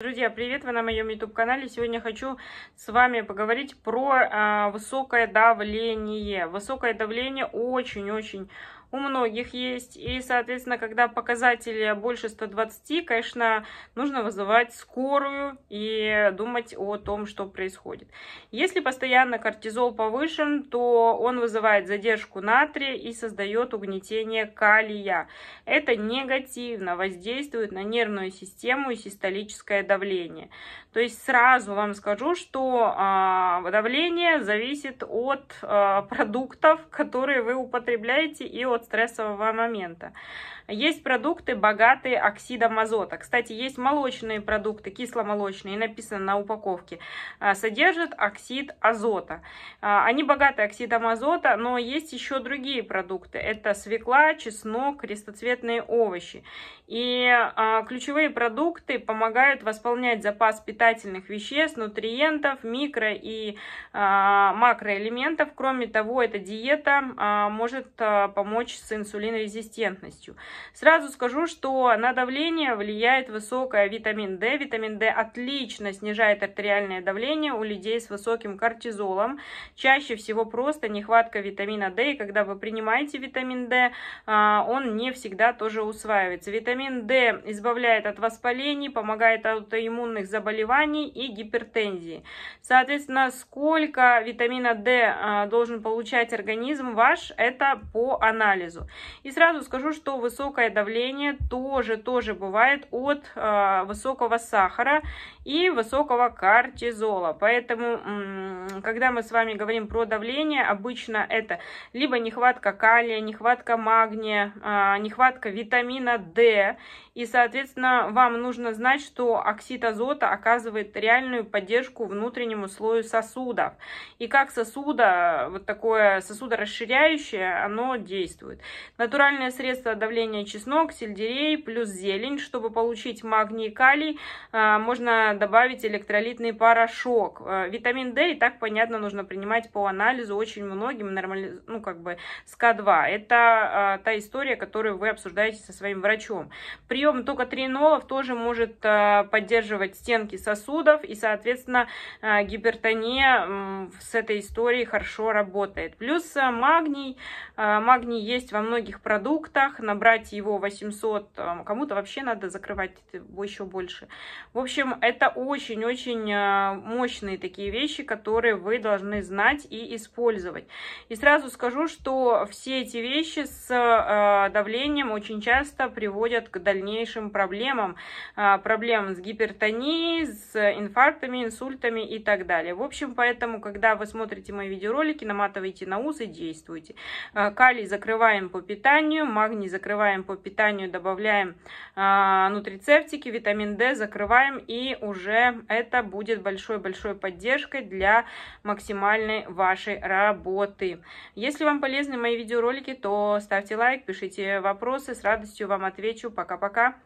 Друзья, привет! Вы на моем YouTube-канале. Сегодня хочу с вами поговорить про э, высокое давление. Высокое давление очень-очень у многих есть. И, соответственно, когда показатели больше 120, конечно, нужно вызывать скорую и думать о том, что происходит. Если постоянно кортизол повышен, то он вызывает задержку натрия и создает угнетение калия. Это негативно воздействует на нервную систему и систолическое давление. То есть сразу вам скажу, что а, давление зависит от а, продуктов, которые вы употребляете и от от стрессового момента. Есть продукты, богатые оксидом азота. Кстати, есть молочные продукты, кисломолочные, написано на упаковке, а, содержат оксид азота. А, они богаты оксидом азота, но есть еще другие продукты. Это свекла, чеснок, крестоцветные овощи. И а, ключевые продукты помогают восполнять запас питательных веществ, нутриентов, микро и макроэлементов. Кроме того, эта диета может помочь помочь с инсулинорезистентностью. Сразу скажу, что на давление влияет высокая витамин D. Витамин D отлично снижает артериальное давление у людей с высоким кортизолом. Чаще всего просто нехватка витамина D, и когда вы принимаете витамин D, а, он не всегда тоже усваивается. Витамин D избавляет от воспалений, помогает от аутоиммунных заболеваний и гипертензии. Соответственно, сколько витамина D а, должен получать организм ваш, это по анализу анализу. И сразу скажу, что высокое давление тоже, тоже бывает от э, высокого сахара и высокого кортизола. Поэтому, когда мы с вами говорим про давление, обычно это либо нехватка калия, нехватка магния, э, нехватка витамина D. И, соответственно, вам нужно знать, что оксид азота оказывает реальную поддержку внутреннему слою сосудов. И как сосуда, вот такое сосудорасширяющее, оно действует действует. Натуральное средство давления чеснок, сельдерей плюс зелень. Чтобы получить магний и калий, а, можно добавить электролитный порошок. А, витамин D, и так понятно, нужно принимать по анализу очень многим, нормали... ну как бы СК2. Это а, та история, которую вы обсуждаете со своим врачом. Прием только тринолов тоже может поддерживать стенки сосудов и, соответственно, гипертония с этой историей хорошо работает. Плюс магний. Магний есть есть во многих продуктах, набрать его 800, эм, кому-то вообще надо закрывать еще больше. В общем, это очень-очень э, мощные такие вещи, которые вы должны знать и использовать. И сразу скажу, что все эти вещи с э, давлением очень часто приводят к дальнейшим проблемам. Э, проблемам с гипертонией, с инфарктами, инсультами и так далее. В общем, поэтому, когда вы смотрите мои видеоролики, наматывайте на усы действуйте. Калий закрывает закрываем по питанию, магний закрываем по питанию, добавляем а, нутрицептики, витамин D закрываем, и уже это будет большой-большой поддержкой для максимальной вашей работы. Если вам полезны мои видеоролики, то ставьте лайк, пишите вопросы, с радостью вам отвечу. Пока-пока!